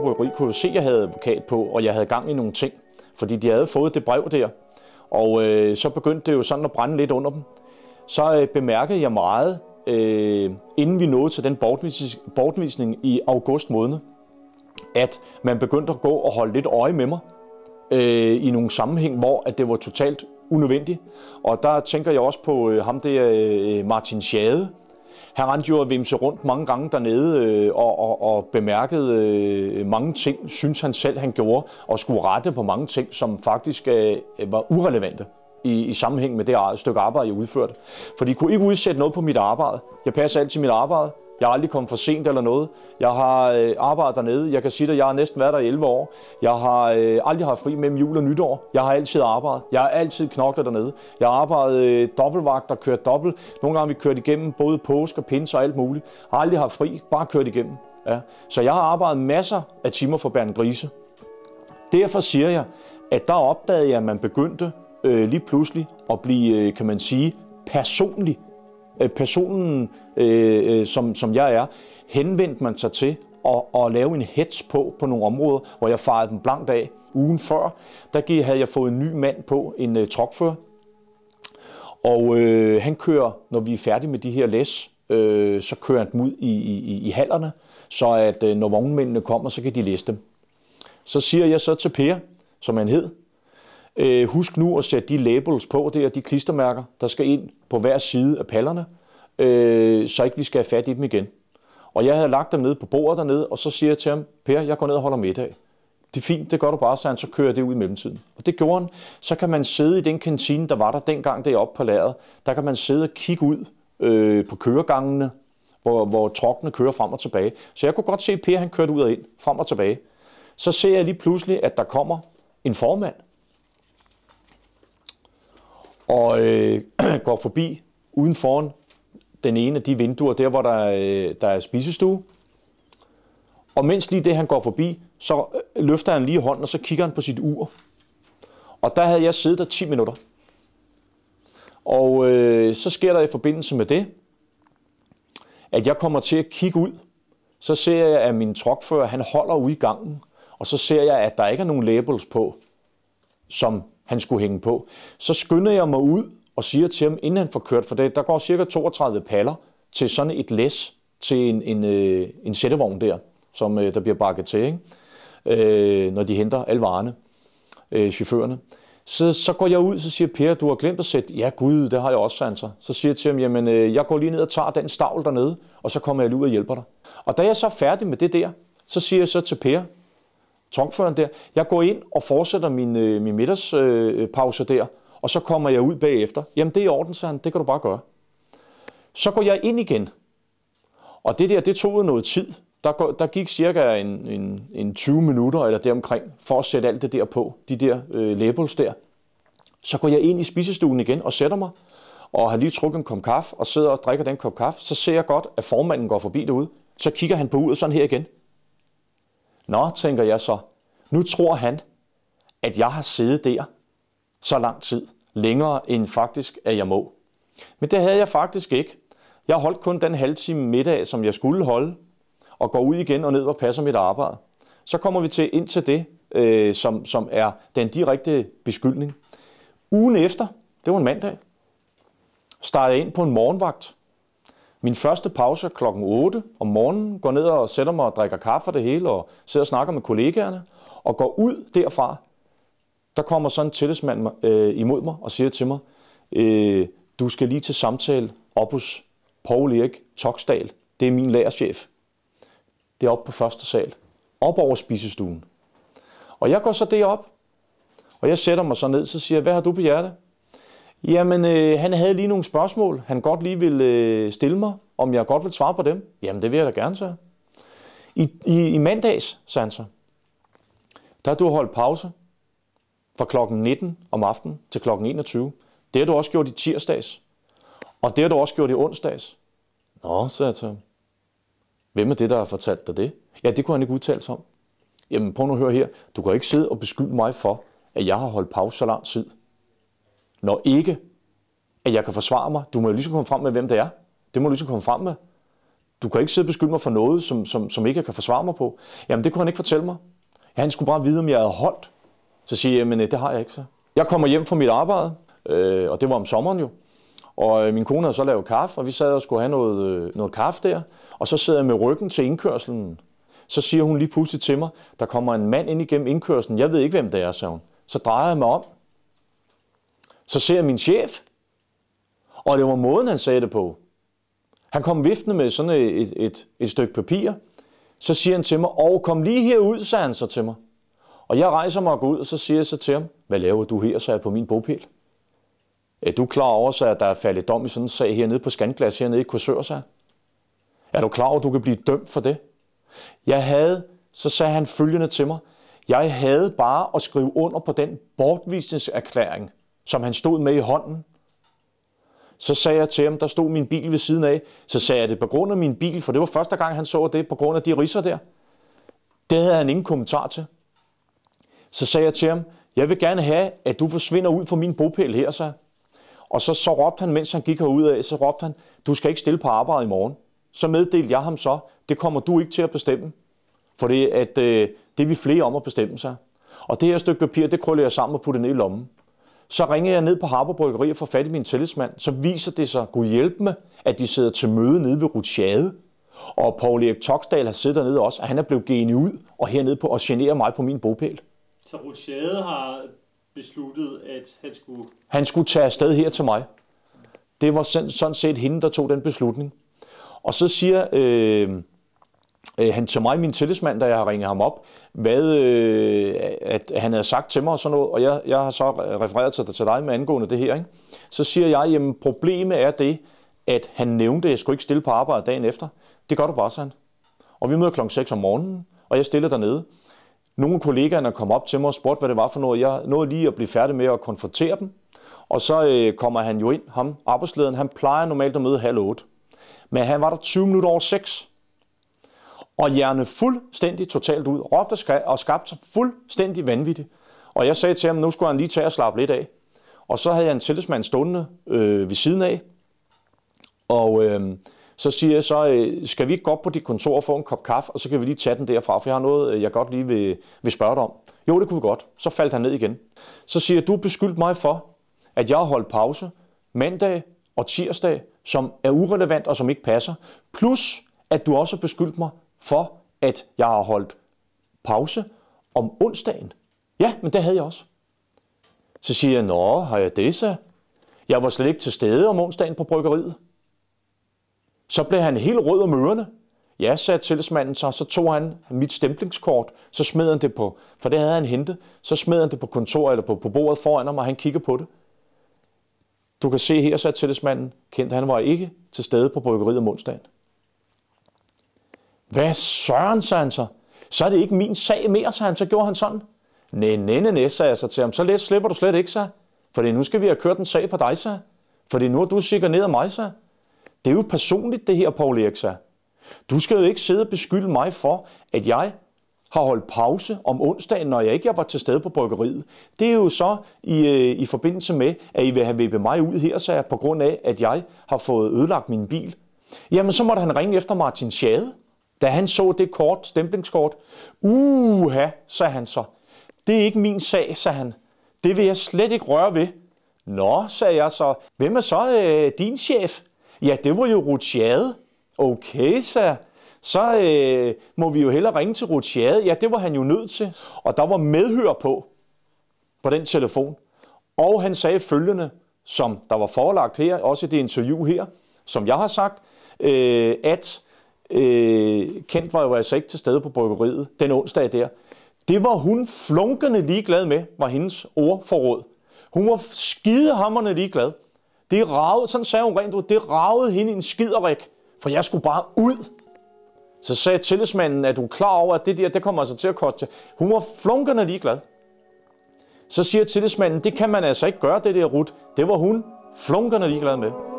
Hamburg Røgeri kunne jo se, at jeg havde advokat på, og jeg havde gang i nogle ting. Fordi de havde fået det brev der, og øh, så begyndte det jo sådan at brænde lidt under dem. Så øh, bemærkede jeg meget, øh, inden vi nåede til den bortvis bortvisning i august måned, at man begyndte at gå og holde lidt øje med mig øh, i nogle sammenhæng, hvor at det var totalt unødvendigt. Og der tænker jeg også på øh, ham der øh, Martin Schade, han rendte jo og vimse rundt mange gange dernede øh, og, og, og bemærkede øh, mange ting, synes han selv, han gjorde, og skulle rette på mange ting, som faktisk øh, var urelevante i, i sammenhæng med det stykke arbejde, jeg udførte. For de kunne ikke udsætte noget på mit arbejde. Jeg passer altid mit arbejde. Jeg er aldrig kommet for sent eller noget. Jeg har øh, arbejdet dernede. Jeg kan sige dig, jeg har næsten været der i 11 år. Jeg har øh, aldrig haft fri mellem jul og nytår. Jeg har altid arbejdet. Jeg har altid knoklet dernede. Jeg har arbejdet øh, dobbeltvagt og kørt dobbelt. Nogle gange vi kørt igennem både påske og pins og alt muligt. Har aldrig haft fri, bare kørt igennem. Ja. Så jeg har arbejdet masser af timer for Bernd Grise. Derfor siger jeg, at der opdagede jeg, at man begyndte øh, lige pludselig at blive, øh, kan man sige, personlig Øh, personen, øh, øh, som, som jeg er, henvendte man sig til at, at lave en hets på på nogle områder, hvor jeg farede den blankt af. Ugen før, der havde jeg fået en ny mand på, en øh, trokfører, og øh, han kører, når vi er færdige med de her læs, øh, så kører han dem ud i, i, i hallerne, så at øh, når vognmændene kommer, så kan de læse dem. Så siger jeg så til Per, som han hed, Øh, husk nu at sætte de labels på der, de klistermærker, der skal ind på hver side af pallerne, øh, så ikke vi skal have fat i dem igen. Og jeg havde lagt dem ned på bordet dernede, og så siger jeg til ham, Per, jeg går ned og holder middag. Det er fint, det gør du bare, så han, så kører det ud i mellemtiden. Og det gjorde han. Så kan man sidde i den kantine, der var der dengang deroppe på lageret. Der kan man sidde og kigge ud øh, på køregangene, hvor, hvor trokkene kører frem og tilbage. Så jeg kunne godt se, at Per han kørte ud og ind, frem og tilbage. Så ser jeg lige pludselig, at der kommer en formand, og øh, går forbi uden foran den ene af de vinduer, der hvor der, øh, der er spisestue. Og mens lige det, han går forbi, så øh, løfter han lige hånden, og så kigger han på sit ur. Og der havde jeg siddet der 10 minutter. Og øh, så sker der i forbindelse med det, at jeg kommer til at kigge ud. Så ser jeg, at min trokfører han holder ude i gangen, og så ser jeg, at der ikke er nogen labels på, som han skulle hænge på. Så skyndede jeg mig ud og siger til ham, inden han får kørt, for det, der går cirka 32 paller til sådan et læs til en, en, øh, en sættevogn der, som øh, der bliver bakket til, ikke? Øh, når de henter alle varerne, øh, chaufførerne. Så, så går jeg ud, så siger Per, du har glemt at sætte, ja gud, det har jeg også, sanser. Så siger jeg til ham, jamen øh, jeg går lige ned og tager den stavl dernede, og så kommer jeg lige ud og hjælper dig. Og da jeg så er færdig med det der, så siger jeg så til Per, trunkføreren der. Jeg går ind og fortsætter min, øh, min middagspause øh, der, og så kommer jeg ud bagefter. Jamen det er i orden, sagde han, det kan du bare gøre. Så går jeg ind igen. Og det der, det tog noget tid. Der, går, der gik cirka en, en, en 20 minutter eller deromkring, for at sætte alt det der på, de der øh, labels der. Så går jeg ind i spisestuen igen og sætter mig, og har lige trukket en kop kaffe, og sidder og drikker den kop kaffe. Så ser jeg godt, at formanden går forbi derude. Så kigger han på ud sådan her igen. Nå, tænker jeg så, nu tror han, at jeg har siddet der så lang tid, længere end faktisk, at jeg må. Men det havde jeg faktisk ikke. Jeg holdt kun den halve time middag, som jeg skulle holde, og går ud igen og ned og passer mit arbejde. Så kommer vi til ind til det, øh, som, som er den direkte beskyldning. Ugen efter, det var en mandag, startede jeg ind på en morgenvagt min første pause er klokken 8 om morgenen, går ned og sætter mig og drikker kaffe og det hele, og sidder og snakker med kollegaerne, og går ud derfra. Der kommer sådan en tillidsmand øh, imod mig og siger til mig, øh, du skal lige til samtale op hos Poul Erik Toksdal. Det er min lærerschef. Det er oppe på første sal. Op over spisestuen. Og jeg går så derop, og jeg sætter mig så ned, så siger jeg, hvad har du på hjerte? Jamen, øh, han havde lige nogle spørgsmål, han godt lige ville øh, stille mig, om jeg godt ville svare på dem. Jamen, det vil jeg da gerne, så. I, i, i mandags, sagde han så, der har du holdt pause fra kl. 19 om aftenen til kl. 21. Det har du også gjort i tirsdags, og det har du også gjort i onsdags. Nå, sagde jeg til ham. Hvem er det, der har fortalt dig det? Ja, det kunne han ikke udtale sig om. Jamen prøv nu at høre her. Du kan ikke sidde og beskylde mig for, at jeg har holdt pause så lang tid. Når ikke, at jeg kan forsvare mig. Du må jo ligesom komme frem med, hvem det er. Det må du ligesom komme frem med. Du kan ikke sidde og beskylde mig for noget, som, som, som ikke jeg kan forsvare mig på. Jamen, det kunne han ikke fortælle mig. Ja, han skulle bare vide, om jeg havde holdt. Så siger jeg, men det har jeg ikke så. Jeg kommer hjem fra mit arbejde, øh, og det var om sommeren jo. Og øh, min kone havde så lavet kaffe, og vi sad og skulle have noget, øh, noget kaffe der. Og så sidder jeg med ryggen til indkørselen. Så siger hun lige pludselig til mig, der kommer en mand ind igennem indkørselen. Jeg ved ikke, hvem det er, sagde hun. Så drejer jeg mig om, så ser jeg min chef, og det var måden, han sagde det på. Han kom viftende med sådan et, et, et stykke papir. Så siger han til mig, og kom lige herud, sagde han så til mig. Og jeg rejser mig og går ud, og så siger jeg så til ham, hvad laver du her, så er jeg på min bogpæl? Er du klar over, så at der er faldet dom i sådan en sag hernede på Skandglas, hernede i Korsør, så? Er du klar over, at du kan blive dømt for det? Jeg havde, så sagde han følgende til mig, jeg havde bare at skrive under på den bortvisningserklæring, som han stod med i hånden. Så sagde jeg til ham, der stod min bil ved siden af, så sagde jeg det på grund af min bil, for det var første gang, han så det, på grund af de risser der. Det havde han ingen kommentar til. Så sagde jeg til ham, jeg vil gerne have, at du forsvinder ud fra min bopæl her, så. Og så, så råbte han, mens han gik herud af, så råbte han, du skal ikke stille på arbejde i morgen. Så meddelte jeg ham så, det kommer du ikke til at bestemme. For det, at, øh, det er vi flere om at bestemme sig. Og det her stykke papir, det krøller jeg sammen og putter ned i lommen. Så ringer jeg ned på Harbour Bryggeri og får fat i min tillidsmand. Så viser det sig, Gud hjælpe mig, at de sidder til møde nede ved Rutiade. Og Paul Erik Toksdal har siddet dernede også, og han er blevet genet ud og hernede på, og generer mig på min bogpæl. Så Rutiade har besluttet, at han skulle... Han skulle tage afsted her til mig. Det var sådan set hende, der tog den beslutning. Og så siger øh, øh, han til mig, min tillidsmand, da jeg har ringet ham op, hvad øh, at han havde sagt til mig og sådan noget, og jeg, jeg har så refereret til, til dig med angående det her, ikke? så siger jeg, jamen problemet er det, at han nævnte, at jeg skulle ikke stille på arbejde dagen efter. Det gør du bare, sådan. Og vi møder klokken 6 om morgenen, og jeg stiller dernede. Nogle af kollegaerne kom op til mig og spurgte, hvad det var for noget. Jeg nåede lige at blive færdig med at konfrontere dem. Og så øh, kommer han jo ind, ham, arbejdslederen. Han plejer normalt at møde halv 8. Men han var der 20 minutter over 6 og hjerne fuldstændig totalt ud, råbte og skabte sig fuldstændig vanvittigt. Og jeg sagde til ham, nu skulle han lige tage og slappe lidt af. Og så havde jeg en tillidsmand stående øh, ved siden af, og øh, så siger jeg så, øh, skal vi ikke gå op på dit kontor og få en kop kaffe, og så kan vi lige tage den derfra, for jeg har noget, øh, jeg godt lige vil, vil spørge dig om. Jo, det kunne vi godt. Så faldt han ned igen. Så siger jeg, du beskyldt mig for, at jeg har holdt pause mandag og tirsdag, som er urelevant og som ikke passer, plus at du også har beskyldt mig for, at jeg har holdt pause om onsdagen. Ja, men det havde jeg også. Så siger jeg, nå, har jeg det så? Jeg var slet ikke til stede om onsdagen på bryggeriet. Så blev han helt rød om ørerne. Ja, sagde tilsmanden så, så tog han mit stemplingskort, så smed han det på, for det havde han hentet, så smed han det på kontoret eller på, på bordet foran ham, og han kigger på det. Du kan se her, sagde tillidsmanden, kendt han var ikke til stede på bryggeriet om onsdagen. Hvad søren, sagde han så? Så er det ikke min sag mere, sagde han. Så gjorde han sådan. næ, næ, næ, sagde jeg så til ham. Så let slipper du slet ikke, sagde Fordi nu skal vi have kørt en sag på dig, sagde Fordi nu er du sikker ned af mig, sagde Det er jo personligt, det her, Paul Erik, sagde Du skal jo ikke sidde og beskylde mig for, at jeg har holdt pause om onsdagen, når jeg ikke var til stede på bryggeriet. Det er jo så i, øh, i forbindelse med, at I vil have vippet mig ud her, sagde jeg, på grund af, at jeg har fået ødelagt min bil. Jamen, så måtte han ringe efter Martin Schade. Da han så det kort, stemplingskort, uha, sagde han så. Det er ikke min sag, sagde han. Det vil jeg slet ikke røre ved. Nå, sagde jeg så. Hvem er så øh, din chef? Ja, det var jo Ruchade. Okay, sagde Så øh, må vi jo hellere ringe til Ruchade. Ja, det var han jo nødt til. Og der var medhør på, på den telefon. Og han sagde følgende, som der var forelagt her, også i det interview her, som jeg har sagt, øh, at Øh, Kent var jo altså ikke til stede på bryggeriet den onsdag der. Det var hun flunkende ligeglad med, var hendes ordforråd. Hun var skidehammerne ligeglad. Det ragede, sådan sagde hun rent ud, det ragede hende en skiderik, for jeg skulle bare ud. Så sagde tillidsmanden, at du er klar over, at det der, det kommer altså til at koste. Hun var flunkende ligeglad. Så siger tillidsmanden, det kan man altså ikke gøre, det der rut. Det var hun flunkende ligeglad med.